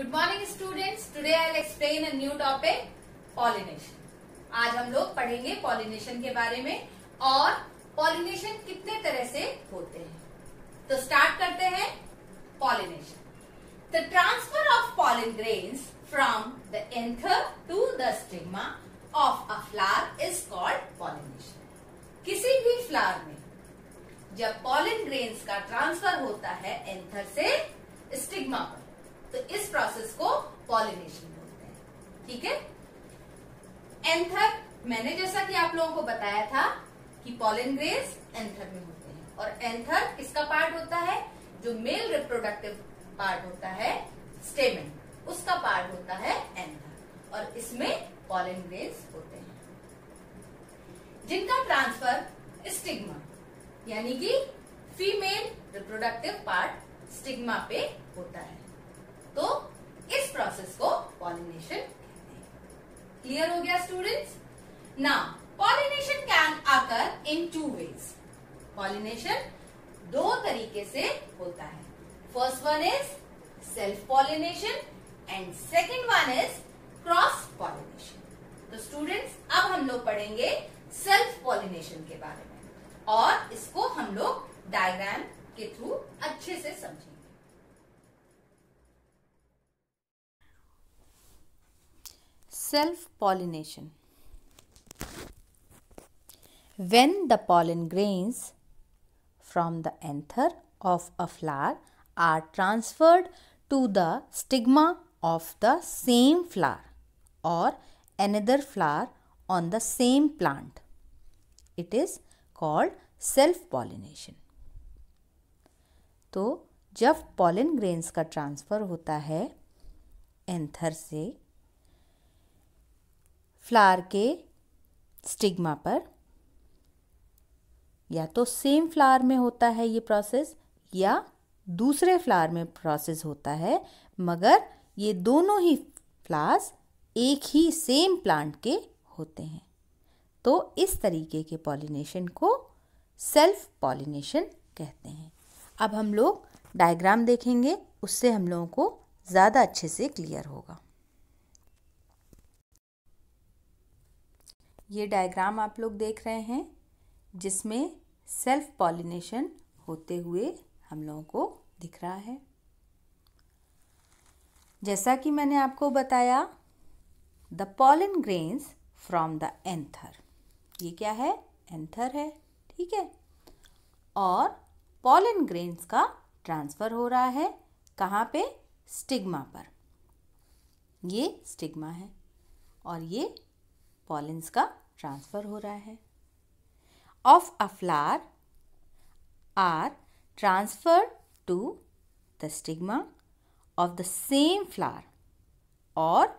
Good morning students today I explain a new topic pollination आज हम लोग पढ़ेंगे पॉलिनेशन के बारे में और पॉलिनेशन कितने तरह से होते हैं तो स्टार्ट करते हैं pollination the transfer of pollen grains from the anther to the stigma of a flower is called pollination किसी भी फ्लावर में जब पॉलिन ग्रेन्स का ट्रांसफर होता है एंथर से स्टिग्मा पर तो इस प्रोसेस को पॉलिनेशन बोलते हैं ठीक है एंथर मैंने जैसा कि आप लोगों को बताया था कि पॉलिन ग्रेज एंथर में होते हैं और एंथर किसका पार्ट होता है जो मेल रिप्रोडक्टिव पार्ट होता है स्टेमिन उसका पार्ट होता है एंथर और इसमें पॉलिन ग्रेज होते हैं जिनका ट्रांसफर स्टिग्मा यानी कि फीमेल रिप्रोडक्टिव पार्ट स्टिग्मा पे होता है तो इस प्रोसेस को पॉलिनेशन क्लियर हो गया स्टूडेंट्स ना पॉलिनेशन कैन आकर इन टू वेज पॉलिनेशन दो तरीके से होता है first one is self pollination and second one is cross pollination तो स्टूडेंट्स अब हम लोग पढ़ेंगे सेल्फ पॉलिनेशन के बारे में और इसको हम लोग डायग्राम के थ्रू अच्छे से समझेंगे self pollination when the pollen grains from the anther of a flower are transferred to the stigma of the same flower or another flower on the same plant it is called self pollination तो जब pollen grains का transfer होता है anther से flower के stigma पर या तो सेम फ्लावर में होता है ये प्रोसेस या दूसरे फ्लावर में प्रोसेस होता है मगर ये दोनों ही फ्लावर्स एक ही सेम प्लांट के होते हैं तो इस तरीके के पॉलिनेशन को सेल्फ पॉलिनेशन कहते हैं अब हम लोग डायग्राम देखेंगे उससे हम लोगों को ज़्यादा अच्छे से क्लियर होगा ये डायग्राम आप लोग देख रहे हैं जिसमें सेल्फ पॉलिनेशन होते हुए हम लोगों को दिख रहा है जैसा कि मैंने आपको बताया the pollen grains from the anther ये क्या है एंथर है ठीक है और पॉलिन ग्रेन्स का ट्रांसफ़र हो रहा है कहाँ पे स्टिग्मा पर ये स्टिग्मा है और ये पॉलिन्स का ट्रांसफ़र हो रहा है of a flower are transfer to the stigma of the same flower और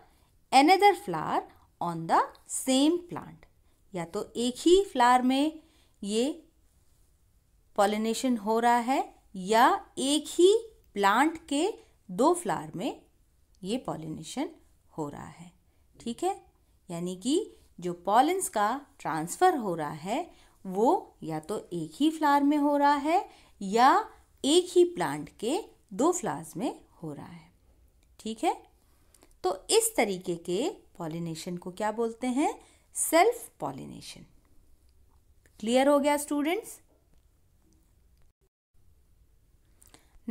another flower on the same plant या तो एक ही फ्लावर में ये पॉलिनेशन हो रहा है या एक ही प्लांट के दो फ्लावर में ये पॉलिनेशन हो रहा है ठीक है यानी कि जो पॉलेंस का ट्रांसफ़र हो रहा है वो या तो एक ही फ्लावर में हो रहा है या एक ही प्लांट के दो फ्लावर्स में हो रहा है ठीक है तो इस तरीके के पॉलिनेशन को क्या बोलते हैं सेल्फ पॉलिनेशन क्लियर हो गया students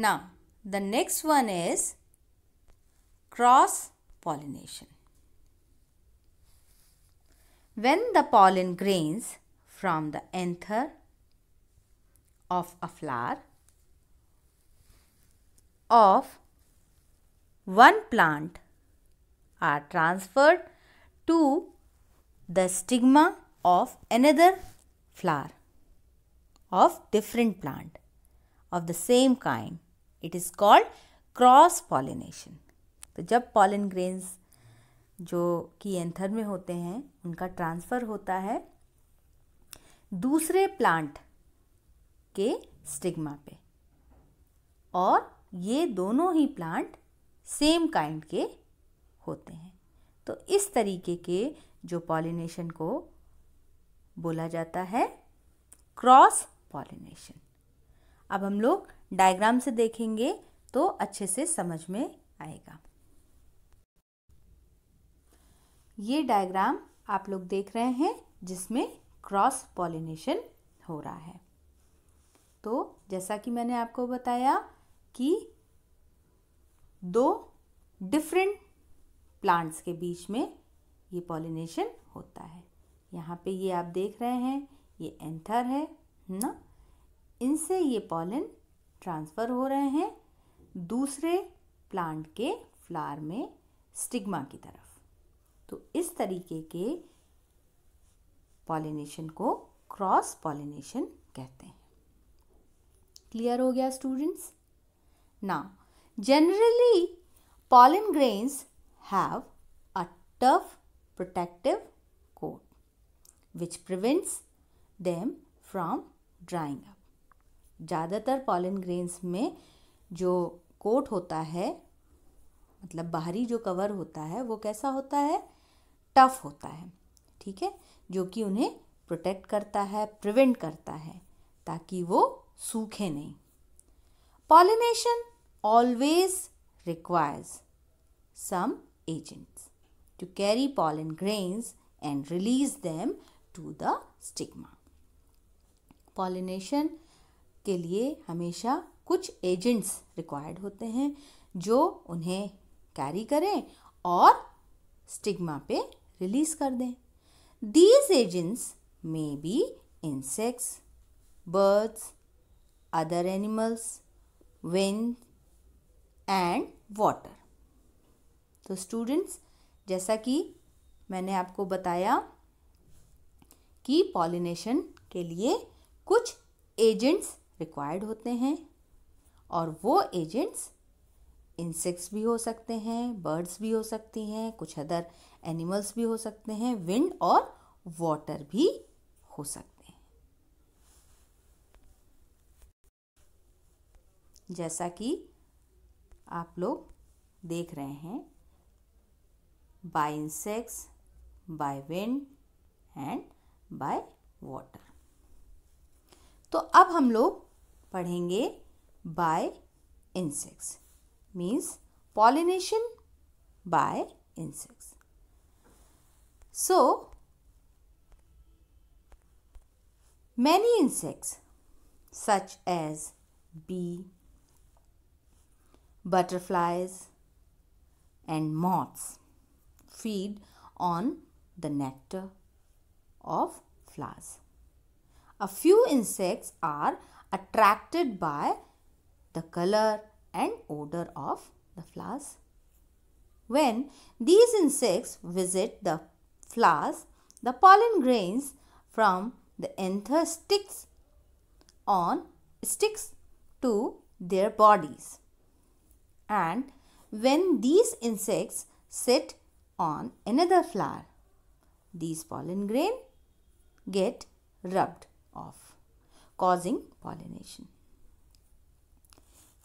now the next one is cross pollination When the pollen grains from the anther of a flower of one plant are transferred to the stigma of another flower of different plant of the same kind. It is called cross pollination. The जब pollen grains जो कि anther में होते हैं उनका transfer होता है दूसरे प्लांट के स्टिग्मा पे और ये दोनों ही प्लांट सेम काइंड के होते हैं तो इस तरीके के जो पॉलिनेशन को बोला जाता है क्रॉस पॉलिनेशन अब हम लोग डायग्राम से देखेंगे तो अच्छे से समझ में आएगा ये डायग्राम आप लोग देख रहे हैं जिसमें क्रॉस पॉलिनेशन हो रहा है तो जैसा कि मैंने आपको बताया कि दो डिफरेंट प्लांट्स के बीच में ये पॉलिनेशन होता है यहाँ पे ये आप देख रहे हैं ये एंथर है ना इनसे ये पॉलिन ट्रांसफ़र हो रहे हैं दूसरे प्लांट के फ्लावर में स्टिग्मा की तरफ तो इस तरीके के पॉलिनेशन को क्रॉस पॉलिनेशन कहते हैं क्लियर हो गया स्टूडेंट्स ना generally pollen grains have a tough protective coat which prevents them from drying up ज़्यादातर पॉलिन ग्रेन्स में जो कोट होता है मतलब बाहरी जो कवर होता है वो कैसा होता है टफ होता है ठीक है जो कि उन्हें प्रोटेक्ट करता है प्रिवेंट करता है ताकि वो सूखे नहीं pollination always requires some agents to carry pollen grains and release them to the stigma pollination के लिए हमेशा कुछ एजेंट्स रिक्वायर्ड होते हैं जो उन्हें कैरी करें और स्टिग्मा पे रिलीज़ कर दें these agents may be insects birds other animals wind and water तो स्टूडेंट्स जैसा कि मैंने आपको बताया कि पॉलिनेशन के लिए कुछ एजेंट्स रिक्वायर्ड होते हैं और वो एजेंट्स इंसेक्ट्स भी हो सकते हैं बर्ड्स भी हो सकती हैं कुछ अदर एनिमल्स भी हो सकते हैं विंड और वाटर भी हो सकते हैं जैसा कि आप लोग देख रहे हैं by insects by wind and by water तो अब हम लोग पढ़ेंगे by insects means pollination by insects. So, many insects such as bee, butterflies and moths feed on the nectar of flowers. A few insects are attracted by the color and odor of the flowers. When these insects visit the flowers, the pollen grains from the anther sticks on sticks to their bodies. And when these insects sit on another flower, these pollen grain get rubbed off, causing pollination.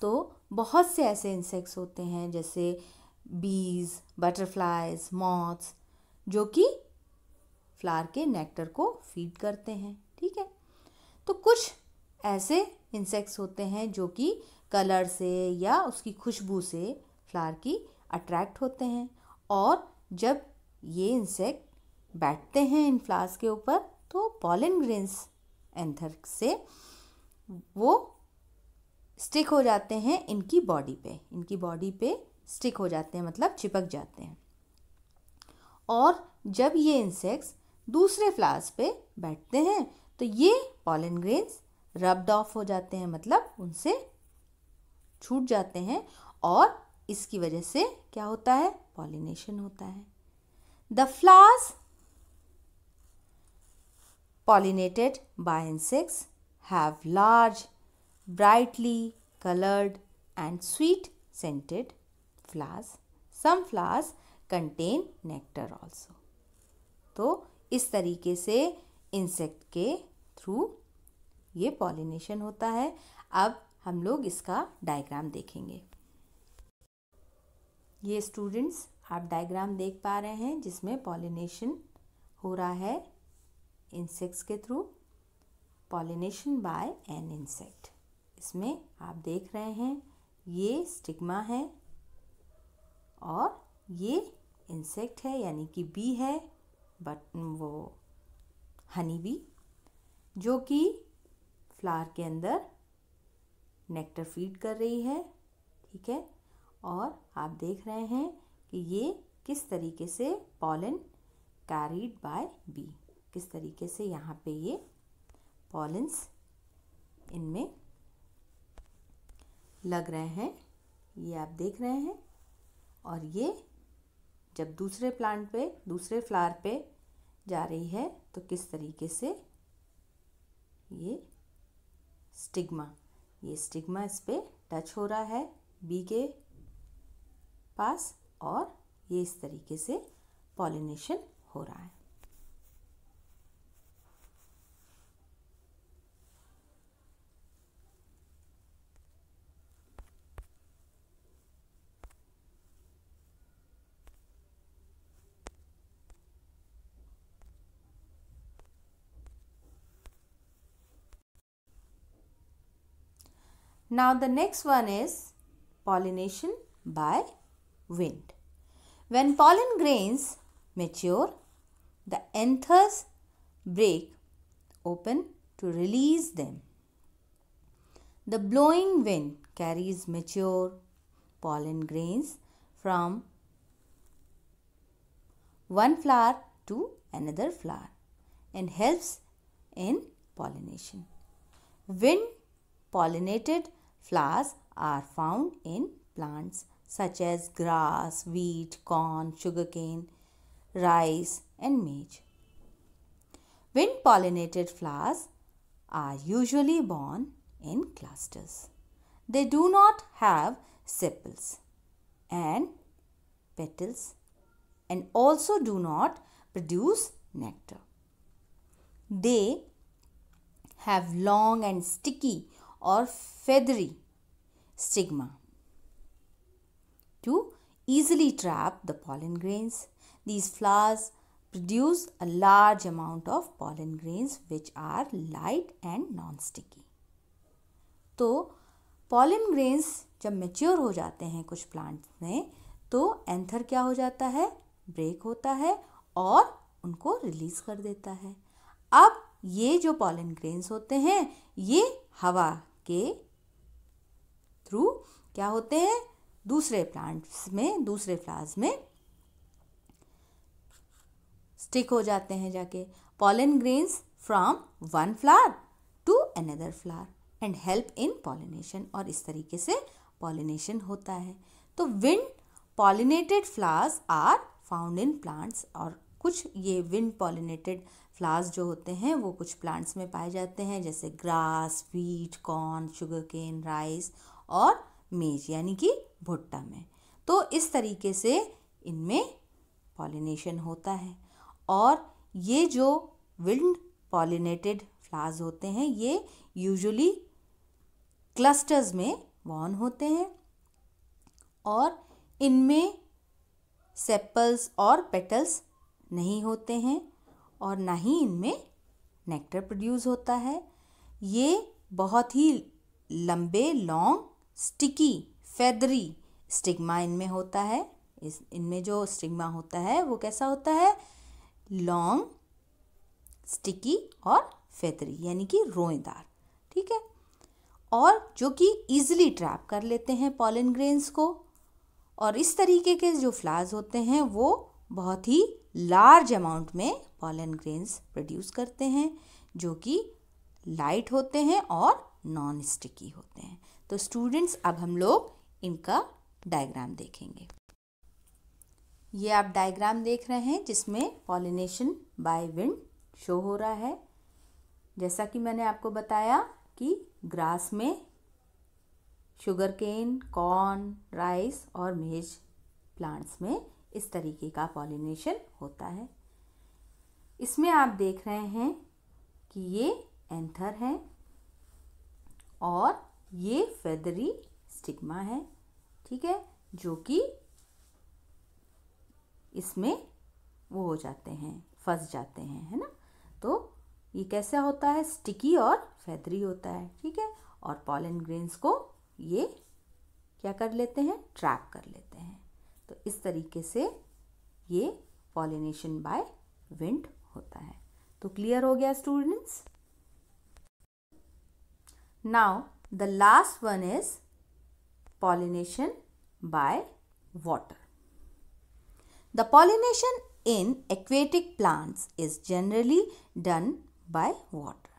तो बहुत से ऐसे insects होते हैं जैसे बीज butterflies moths जो कि फ्लावर के नेक्टर को फीड करते हैं ठीक है तो कुछ ऐसे इंसेक्ट्स होते हैं जो कि कलर से या उसकी खुशबू से फ्लावर की अट्रैक्ट होते हैं और जब ये इंसेक्ट बैठते हैं इन फ्लावर्स के ऊपर तो पॉलिन ग्रेन्स एंथर से वो स्टिक हो जाते हैं इनकी बॉडी पे इनकी बॉडी पे स्टिक हो जाते हैं मतलब चिपक जाते हैं और जब ये इंसेक्ट्स दूसरे फ्लावर्स पे बैठते हैं तो ये पॉलन ग्रेन्स रब्ड ऑफ हो जाते हैं मतलब उनसे छूट जाते हैं और इसकी वजह से क्या होता है पॉलिनेशन होता है the flowers pollinated by insects have large brightly colored and sweet scented flowers. Some flowers contain nectar also. तो इस तरीके से इंसेक्ट के थ्रू ये पॉलिनेशन होता है अब हम लोग इसका डायग्राम देखेंगे ये स्टूडेंट्स आप डायग्राम देख पा रहे हैं जिसमें पॉलिनेशन हो रहा है इंसेक्ट्स के through pollination by an insect इसमें आप देख रहे हैं ये स्टिग्मा है और ये इंसेक्ट है यानी कि बी है बट वो हनी बी जो कि फ्लावर के अंदर नेक्टर फीड कर रही है ठीक है और आप देख रहे हैं कि ये किस तरीके से पॉलन कैरीड बाय बी किस तरीके से यहाँ पे ये पॉलिन्स इनमें लग रहे हैं ये आप देख रहे हैं और ये जब दूसरे प्लांट पे दूसरे फ्लावर पे जा रही है तो किस तरीके से ये स्टिग्मा ये स्टिग्मा इस पर टच हो रहा है बी के पास और ये इस तरीके से पॉलिनेशन हो रहा है Now the next one is pollination by wind. When pollen grains mature, the anthers break open to release them. The blowing wind carries mature pollen grains from one flower to another flower and helps in pollination. Wind pollinated Flowers are found in plants such as grass, wheat, corn, sugarcane, rice and maize. Wind pollinated flowers are usually born in clusters. They do not have sepals and petals and also do not produce nectar. They have long and sticky और feathery stigma to easily trap the pollen grains these flowers produce a large amount of pollen grains which are light and non sticky तो pollen grains जब mature हो जाते हैं कुछ plants में तो anther क्या हो जाता है ब्रेक होता है और उनको रिलीज कर देता है अब ये जो पॉलिन ग्रेन्स होते हैं ये हवा के थ्रू क्या होते हैं दूसरे प्लांट्स में दूसरे फ्लावर्स में स्टिक हो जाते हैं जाके pollen grains from one flower to another flower and help in pollination और इस तरीके से पॉलिनेशन होता है तो wind pollinated flowers are found in plants और कुछ ये विंड पॉलिनेटेड फ्लावर्स जो होते हैं वो कुछ प्लांट्स में पाए जाते हैं जैसे grass wheat corn sugar cane rice और मेज यानी कि भुट्टा में तो इस तरीके से इनमें पॉलिनेशन होता है और ये जो विंड पॉलिनेटेड फ्लावर्स होते हैं ये यूजुअली क्लस्टर्स में बॉर्न होते हैं और इनमें सेपल्स और पेटल्स नहीं होते हैं और ना ही इनमें नेक्टर प्रोड्यूस होता है ये बहुत ही लंबे लॉन्ग स्टिकी फेदरी स्टिग्मा इनमें होता है इस इनमें जो स्टिग्मा होता है वो कैसा होता है लॉन्ग स्टिकी और फेदरी यानी कि रोएदार ठीक है और जो कि ईजिली ट्रैप कर लेते हैं पॉलन ग्रेन्स को और इस तरीके के जो फ्लावर्स होते हैं वो बहुत ही लार्ज अमाउंट में पॉलन ग्रेन्स प्रोड्यूस करते हैं जो कि लाइट होते हैं और नॉन स्टिकी होते हैं तो स्टूडेंट्स अब हम लोग इनका डायग्राम देखेंगे ये आप डायग्राम देख रहे हैं जिसमें पॉलिनेशन बाय विंड शो हो रहा है जैसा कि मैंने आपको बताया कि ग्रास में शुगर केन कॉर्न राइस और मेज प्लांट्स में इस तरीके का पॉलिनेशन होता है इसमें आप देख रहे हैं कि ये एंथर है और ये फेदरी स्टिग्मा है ठीक है जो कि इसमें वो हो जाते हैं फंस जाते हैं है ना तो ये कैसा होता है स्टिकी और फेदरी होता है ठीक है और पॉलन ग्रेन्स को ये क्या कर लेते हैं ट्रैप कर लेते हैं तो इस तरीके से ये पॉलिनेशन बाय विंड होता है तो क्लियर हो गया students now the last one is pollination by water the pollination in aquatic plants is generally done by water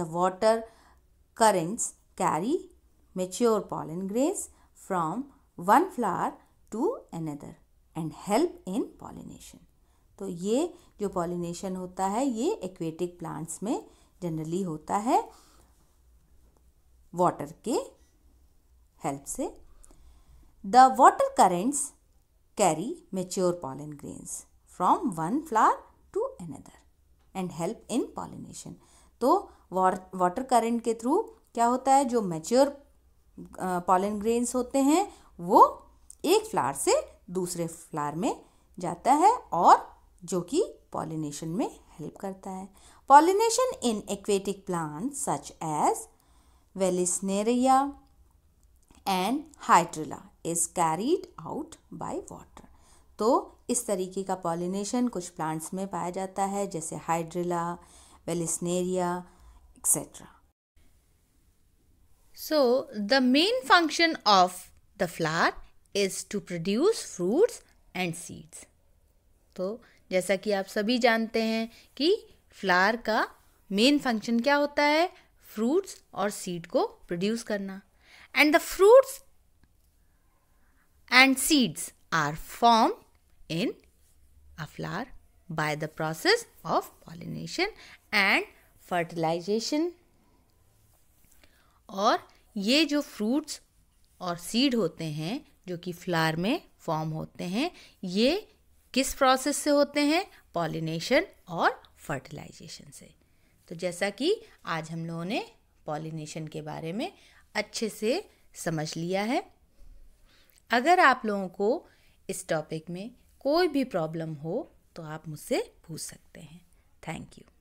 the water currents carry mature pollen grains from one flower to another and help in pollination तो ये जो pollination होता है ये aquatic plants में generally होता है water के हेल्प से the water currents carry mature pollen grains from one flower to another and help in pollination तो वाटर करेंट के थ्रू क्या होता है जो मेच्योर पॉलिन ग्रेन्स होते हैं वो एक फ्लावर से दूसरे फ्लावर में जाता है और जो कि पॉलिनेशन में हेल्प करता है pollination in aquatic plant such as vallisneria and hydrilla is carried out by water तो इस तरीके का पॉलिनेशन कुछ प्लांट्स में पाया जाता है जैसे hydrilla vallisneria etcetera so the main function of the flower is to produce fruits and seeds तो जैसा कि आप सभी जानते हैं कि फ्लावर का मेन फंक्शन क्या होता है फ्रूट्स और सीड को प्रोड्यूस करना and the fruits and seeds are form in a flower by the process of pollination and fertilisation और ये जो फ्रूट्स और सीड होते हैं जो कि फ्लावर में फॉर्म होते हैं ये किस प्रोसेस से होते हैं पॉलिनेशन और फर्टिलाइजेशन से तो जैसा कि आज हम लोगों ने पॉलिनेशन के बारे में अच्छे से समझ लिया है अगर आप लोगों को इस टॉपिक में कोई भी प्रॉब्लम हो तो आप मुझसे पूछ सकते हैं थैंक यू